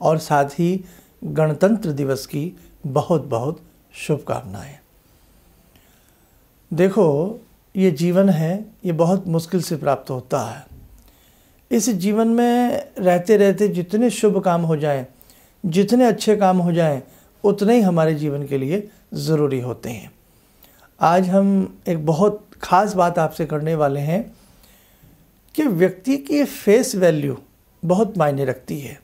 और साथ ही गणतंत्र दिवस की बहुत बहुत शुभकामनाएं देखो ये जीवन है ये बहुत मुश्किल से प्राप्त होता है इस जीवन में रहते रहते जितने शुभ काम हो जाएं जितने अच्छे काम हो जाएं उतने ही हमारे जीवन के लिए ज़रूरी होते हैं आज हम एक बहुत ख़ास बात आपसे करने वाले हैं कि व्यक्ति की फेस वैल्यू बहुत मायने रखती है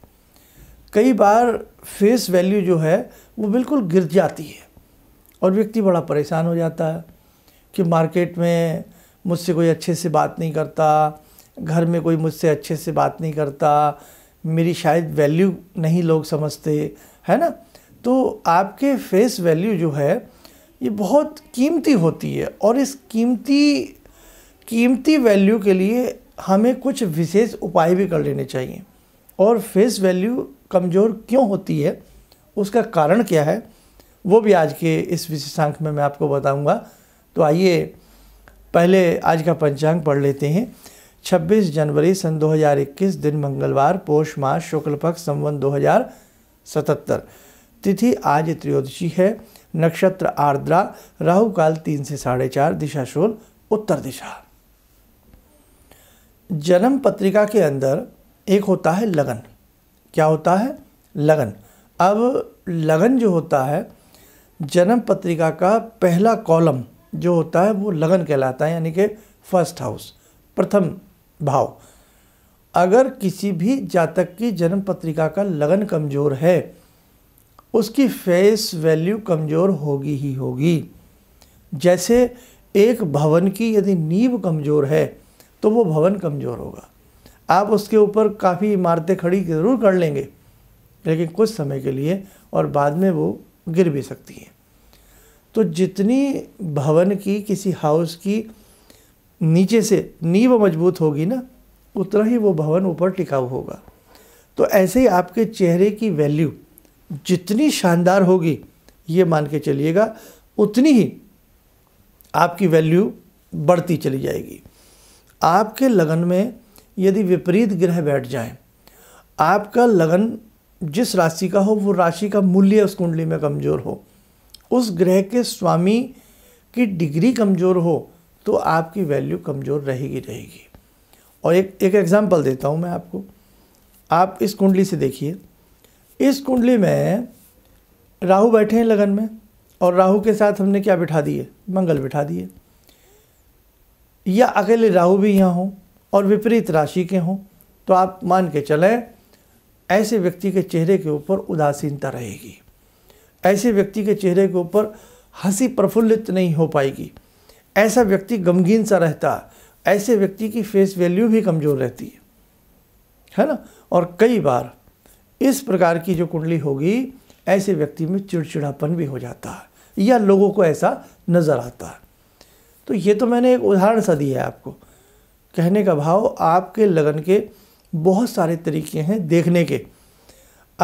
कई बार फेस वैल्यू जो है वो बिल्कुल गिर जाती है और व्यक्ति बड़ा परेशान हो जाता है कि मार्केट में मुझसे कोई अच्छे से बात नहीं करता घर में कोई मुझसे अच्छे से बात नहीं करता मेरी शायद वैल्यू नहीं लोग समझते है ना तो आपके फेस वैल्यू जो है ये बहुत कीमती होती है और इस कीमती कीमती वैल्यू के लिए हमें कुछ विशेष उपाय भी कर लेने चाहिए और फेस वैल्यू कमज़ोर क्यों होती है उसका कारण क्या है वो भी आज के इस विशेषांक में मैं आपको बताऊंगा तो आइए पहले आज का पंचांग पढ़ लेते हैं 26 जनवरी सन 2021 दिन मंगलवार पौष मास शुक्ल पक्ष संवन दो तिथि आज त्रयोदशी है नक्षत्र आर्द्रा राहु काल तीन से साढ़े चार दिशा शोल उत्तर दिशा जन्म पत्रिका के अंदर एक होता है लगन क्या होता है लगन अब लगन जो होता है जन्म पत्रिका का पहला कॉलम जो होता है वो लगन कहलाता है यानी कि फर्स्ट हाउस प्रथम भाव अगर किसी भी जातक की जन्म पत्रिका का लगन कमज़ोर है उसकी फेस वैल्यू कमज़ोर होगी ही होगी जैसे एक भवन की यदि नींव कमज़ोर है तो वो भवन कमज़ोर होगा आप उसके ऊपर काफ़ी इमारतें खड़ी ज़रूर कर लेंगे लेकिन कुछ समय के लिए और बाद में वो गिर भी सकती हैं तो जितनी भवन की किसी हाउस की नीचे से नींव मजबूत होगी ना उतना ही वो भवन ऊपर टिकाऊ होगा तो ऐसे ही आपके चेहरे की वैल्यू जितनी शानदार होगी ये मान के चलिएगा उतनी ही आपकी वैल्यू बढ़ती चली जाएगी आपके लगन में यदि विपरीत ग्रह बैठ जाए आपका लगन जिस राशि का हो वो राशि का मूल्य उस कुंडली में कमज़ोर हो उस ग्रह के स्वामी की डिग्री कमज़ोर हो तो आपकी वैल्यू कमज़ोर रहेगी रहेगी और एक एक एग्ज़ाम्पल देता हूँ मैं आपको आप इस कुंडली से देखिए इस कुंडली में राहु बैठे हैं लगन में और राहु के साथ हमने क्या बिठा दिए मंगल बिठा दिए या अकेले राहु भी यहाँ हों और विपरीत राशि के हों तो आप मान के चलें ऐसे व्यक्ति के चेहरे के ऊपर उदासीनता रहेगी ऐसे व्यक्ति के चेहरे के ऊपर हंसी प्रफुल्लित नहीं हो पाएगी ऐसा व्यक्ति गमगीन सा रहता है ऐसे व्यक्ति की फेस वैल्यू भी कमज़ोर रहती है है ना और कई बार इस प्रकार की जो कुंडली होगी ऐसे व्यक्ति में चिड़चिड़ापन भी हो जाता है या लोगों को ऐसा नज़र आता है तो ये तो मैंने एक उदाहरण सा दिया है आपको कहने का भाव आपके लगन के बहुत सारे तरीके हैं देखने के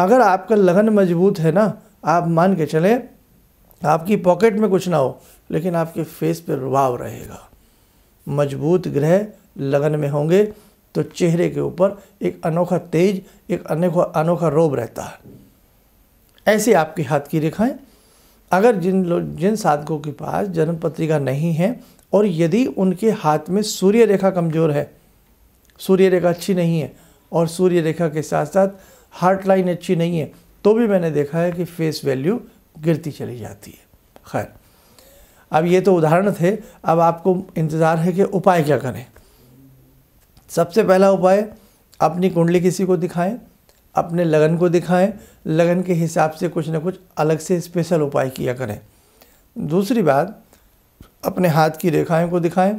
अगर आपका लगन मजबूत है ना आप मान के चलें आपकी पॉकेट में कुछ ना हो लेकिन आपके फेस पर रुबाव रहेगा मजबूत ग्रह लगन में होंगे तो चेहरे के ऊपर एक अनोखा तेज एक अनोखा अनोखा रोब रहता है ऐसे आपके हाथ की रेखाएं अगर जिन लोग जिन साधकों के पास जन्म पत्रिका नहीं है और यदि उनके हाथ में सूर्य रेखा कमज़ोर है सूर्य रेखा अच्छी नहीं है और सूर्य रेखा के साथ साथ हार्ट लाइन अच्छी नहीं है तो भी मैंने देखा है कि फेस वैल्यू गिरती चली जाती है खैर अब ये तो उदाहरण थे अब आपको इंतज़ार है कि उपाय क्या करें सबसे पहला उपाय अपनी कुंडली किसी को दिखाएं अपने लगन को दिखाएं लगन के हिसाब से कुछ ना कुछ अलग से स्पेशल उपाय किया करें दूसरी बात अपने हाथ की रेखाएं को दिखाएं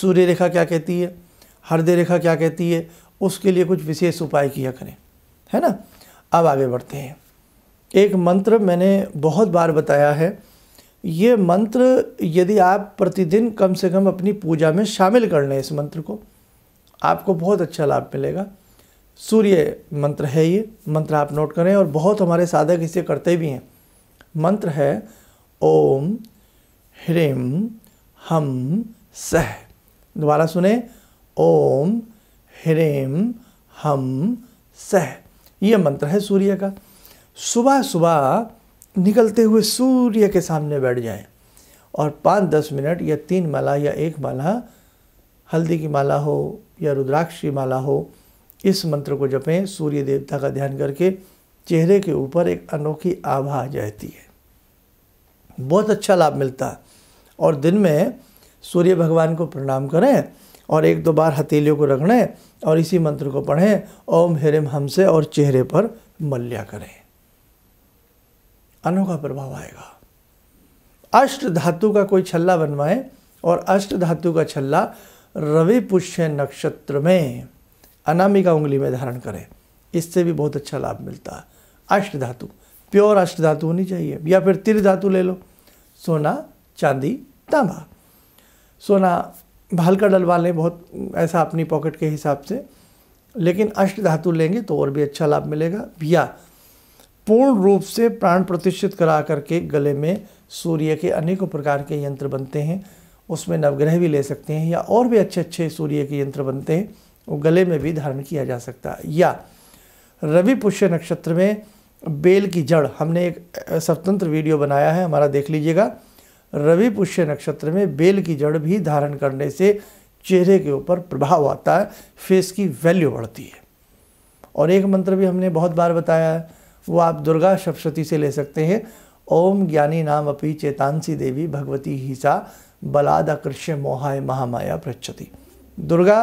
सूर्य रेखा क्या कहती है हृदय रेखा क्या कहती है उसके लिए कुछ विशेष उपाय किया करें है ना अब आगे बढ़ते हैं एक मंत्र मैंने बहुत बार बताया है ये मंत्र यदि आप प्रतिदिन कम से कम अपनी पूजा में शामिल कर लें इस मंत्र को आपको बहुत अच्छा लाभ मिलेगा सूर्य मंत्र है ये मंत्र आप नोट करें और बहुत हमारे साधक इसे करते भी हैं मंत्र है ओम ह्रीम हम सह दोबारा सुने ओम ह्रीम हम सह ये मंत्र है सूर्य का सुबह सुबह निकलते हुए सूर्य के सामने बैठ जाएं और पाँच दस मिनट या तीन माला या एक माला हल्दी की माला हो या रुद्राक्ष की माला हो इस मंत्र को जपें सूर्य देवता का ध्यान करके चेहरे के ऊपर एक अनोखी आभा आ जाती है बहुत अच्छा लाभ मिलता है और दिन में सूर्य भगवान को प्रणाम करें और एक दो बार हथेलियों को रगड़ें और इसी मंत्र को पढ़ें ओम हिरम हमसे और चेहरे पर मल्या करें अनोखा प्रभाव आएगा अष्ट धातु का कोई छल्ला बनवाएं और अष्ट धातु का छल्ला रवि पुष्य नक्षत्र में अनामिका उंगली में धारण करें इससे भी बहुत अच्छा लाभ मिलता है अष्ट धातु प्योर अष्ट धातु होनी चाहिए या फिर तिर धातु ले लो सोना चांदी तांबा सोना भाल का डलवा लें बहुत ऐसा अपनी पॉकेट के हिसाब से लेकिन अष्ट धातु लेंगे तो और भी अच्छा लाभ मिलेगा या पूर्ण रूप से प्राण प्रतिष्ठित करा करके गले में सूर्य के अनेकों प्रकार के यंत्र बनते हैं उसमें नवग्रह भी ले सकते हैं या और भी अच्छे अच्छे सूर्य के यंत्र बनते हैं वो गले में भी धारण किया जा सकता है या रवि पुष्य नक्षत्र में बेल की जड़ हमने एक स्वतंत्र वीडियो बनाया है हमारा देख लीजिएगा रवि पुष्य नक्षत्र में बेल की जड़ भी धारण करने से चेहरे के ऊपर प्रभाव आता है फेस की वैल्यू बढ़ती है और एक मंत्र भी हमने बहुत बार बताया है वो आप दुर्गा सप्शती से ले सकते हैं ओम ज्ञानी नाम अपी चेतांसी देवी भगवती हिसा बलाद आकृष्य मोहाय महामाया प्रच्छति दुर्गा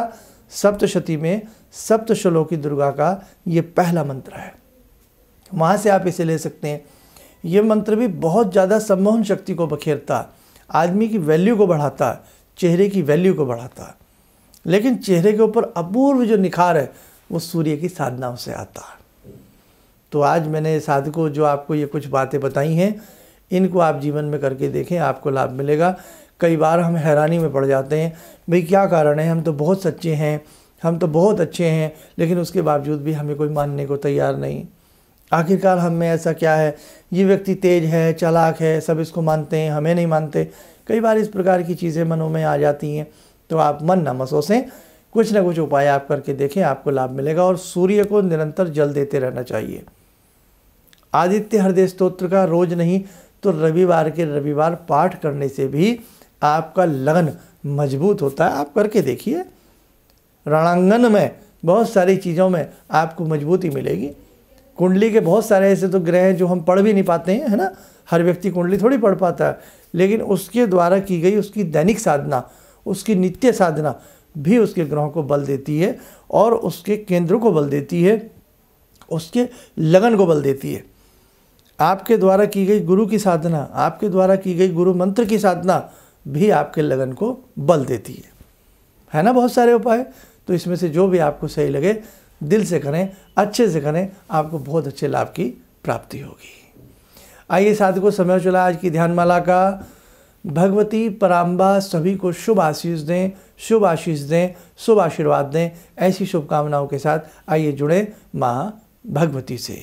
सप्तशती में सप्तशलोकी दुर्गा का ये पहला मंत्र है वहाँ से आप इसे ले सकते हैं ये मंत्र भी बहुत ज़्यादा सम्मोहन शक्ति को बखेरता आदमी की वैल्यू को बढ़ाता चेहरे की वैल्यू को बढ़ाता लेकिन चेहरे के ऊपर अपूर्व जो निखार है वो सूर्य की साधनाओं से आता है तो आज मैंने साधकों जो आपको ये कुछ बातें बताई हैं इनको आप जीवन में करके देखें आपको लाभ मिलेगा कई बार हम हैरानी में पड़ जाते हैं भाई क्या कारण है हम तो बहुत सच्चे हैं हम तो बहुत अच्छे हैं लेकिन उसके बावजूद भी हमें कोई मानने को तैयार नहीं आखिरकार हम में ऐसा क्या है ये व्यक्ति तेज है चालाक है सब इसको मानते हैं हमें नहीं मानते कई बार इस प्रकार की चीज़ें मनों में आ जाती हैं तो आप मन न मसोसें कुछ ना कुछ उपाय आप करके देखें आपको लाभ मिलेगा और सूर्य को निरंतर जल देते रहना चाहिए आदित्य हृदय स्त्रोत्र का रोज नहीं तो रविवार के रविवार पाठ करने से भी आपका लगन मजबूत होता है आप करके देखिए रणांगन में बहुत सारी चीज़ों में आपको मजबूती मिलेगी कुंडली के बहुत सारे ऐसे तो ग्रह हैं जो हम पढ़ भी नहीं पाते हैं है ना हर व्यक्ति कुंडली थोड़ी पढ़ पाता है लेकिन उसके द्वारा की गई उसकी दैनिक साधना उसकी नित्य साधना भी उसके ग्रहों को बल देती है और उसके केंद्र को बल देती है उसके लगन को बल देती है आपके द्वारा की गई गुरु की साधना आपके द्वारा की गई गुरु मंत्र की साधना भी आपके लगन को बल देती है है ना बहुत सारे उपाय तो इसमें से जो भी आपको सही लगे दिल से करें अच्छे से करें आपको बहुत अच्छे लाभ की प्राप्ति होगी आइए साथ को समय चला आज की ध्यान माला का भगवती पराम्बा सभी को शुभ आशीष दें शुभ आशीष दें शुभ आशीर्वाद दें ऐसी शुभकामनाओं के साथ आइए जुड़े माँ भगवती से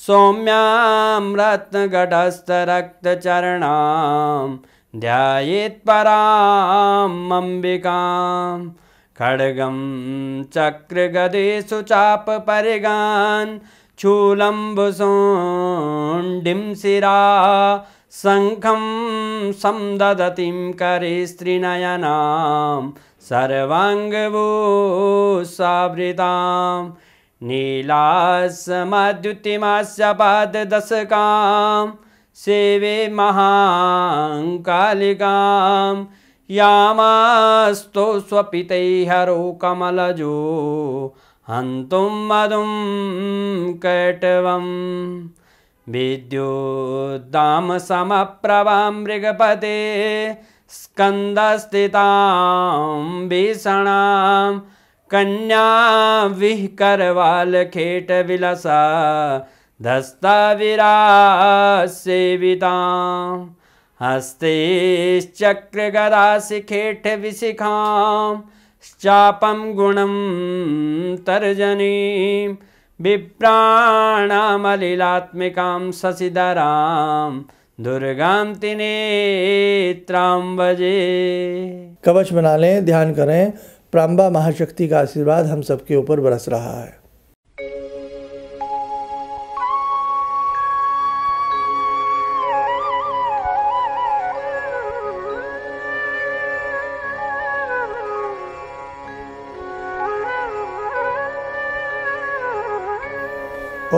सौम्यां रत्नगढस्थरक्तचरणां पराम् अम्बिकां खड्गं चक्रगदिषु चापपरिगान् चूलम्बुसोण्डिं शिरा शङ्खं संददतिं करे स्त्रीनयनां सर्वाङ्गभूसावृताम् सेवे महाङ्कालिकां यामास्तु स्वपितैहरो कमलजो हन्तुं मधुं विद्युदां समप्रभा मृगपते स्कन्दस्थितां भीषणाम् कन्या विह करवाल खेट विलसा धस्ता विरा सेविता हस्ते चक्र गदासिखेठ विशिखां चापं गुणं तर्जनीं विप्राणामलिलात्मिकां शशिधरां दुर्गा तिनेत्रां वजे कवच बना लें ध्यान करें प्रांबा महाशक्ति का आशीर्वाद हम सबके ऊपर बरस रहा है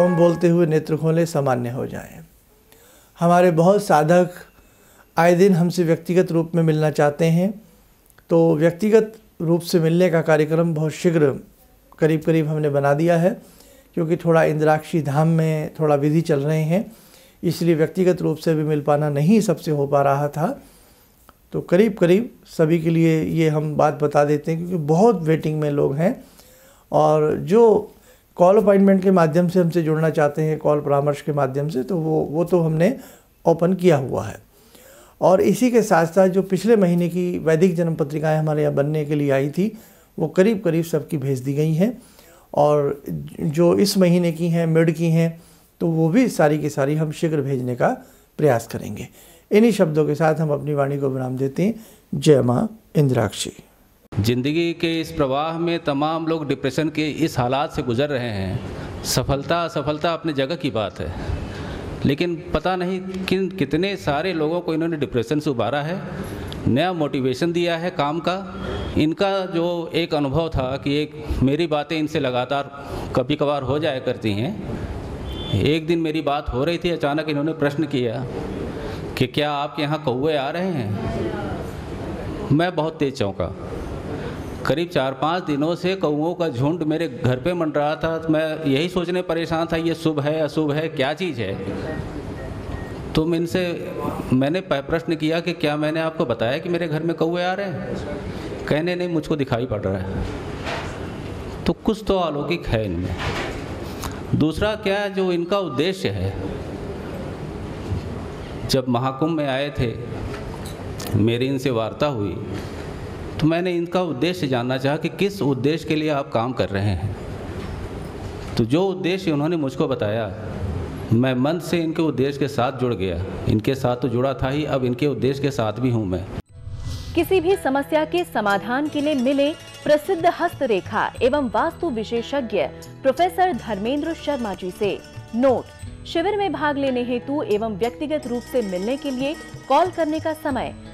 ओम बोलते हुए नेत्र खोले सामान्य हो जाएं। हमारे बहुत साधक आए दिन हमसे व्यक्तिगत रूप में मिलना चाहते हैं तो व्यक्तिगत रूप से मिलने का कार्यक्रम बहुत शीघ्र करीब करीब हमने बना दिया है क्योंकि थोड़ा इंद्राक्षी धाम में थोड़ा विधि चल रहे हैं इसलिए व्यक्तिगत रूप से भी मिल पाना नहीं सबसे हो पा रहा था तो करीब करीब सभी के लिए ये हम बात बता देते हैं क्योंकि बहुत वेटिंग में लोग हैं और जो कॉल अपॉइंटमेंट के माध्यम से हमसे जुड़ना चाहते हैं कॉल परामर्श के माध्यम से तो वो वो तो हमने ओपन किया हुआ है और इसी के साथ साथ जो पिछले महीने की वैदिक जन्म पत्रिकाएँ हमारे यहाँ बनने के लिए आई थी वो करीब करीब सबकी भेज दी गई हैं और जो इस महीने की हैं मिड की हैं तो वो भी सारी की सारी हम शीघ्र भेजने का प्रयास करेंगे इन्हीं शब्दों के साथ हम अपनी वाणी को विराम देते हैं जय माँ इंद्राक्षी जिंदगी के इस प्रवाह में तमाम लोग डिप्रेशन के इस हालात से गुजर रहे हैं सफलता असफलता अपने जगह की बात है लेकिन पता नहीं किन कितने सारे लोगों को इन्होंने डिप्रेशन से उबारा है नया मोटिवेशन दिया है काम का इनका जो एक अनुभव था कि एक मेरी बातें इनसे लगातार कभी कभार हो जाया करती हैं एक दिन मेरी बात हो रही थी अचानक इन्होंने प्रश्न किया कि क्या आपके यहाँ कौए आ रहे हैं मैं बहुत तेज चौंका करीब चार पाँच दिनों से कौओं का झुंड मेरे घर पे मन रहा था तो मैं यही सोचने परेशान था ये शुभ है अशुभ है क्या चीज़ है तो इनसे मैंने प्रश्न किया कि क्या मैंने आपको बताया कि मेरे घर में कौए आ रहे हैं कहने नहीं मुझको दिखाई पड़ रहा है तो कुछ तो अलौकिक है इनमें दूसरा क्या है जो इनका उद्देश्य है जब महाकुंभ में आए थे मेरी इनसे वार्ता हुई तो मैंने इनका उद्देश्य जानना चाहा कि किस उद्देश्य के लिए आप काम कर रहे हैं तो जो उद्देश्य उन्होंने मुझको बताया मैं मन से इनके उद्देश्य के साथ जुड़ गया इनके साथ तो जुड़ा था ही अब इनके उद्देश्य के साथ भी हूँ मैं किसी भी समस्या के समाधान के लिए मिले प्रसिद्ध हस्तरेखा एवं वास्तु विशेषज्ञ प्रोफेसर धर्मेंद्र शर्मा जी से नोट शिविर में भाग लेने हेतु एवं व्यक्तिगत रूप से मिलने के लिए कॉल करने का समय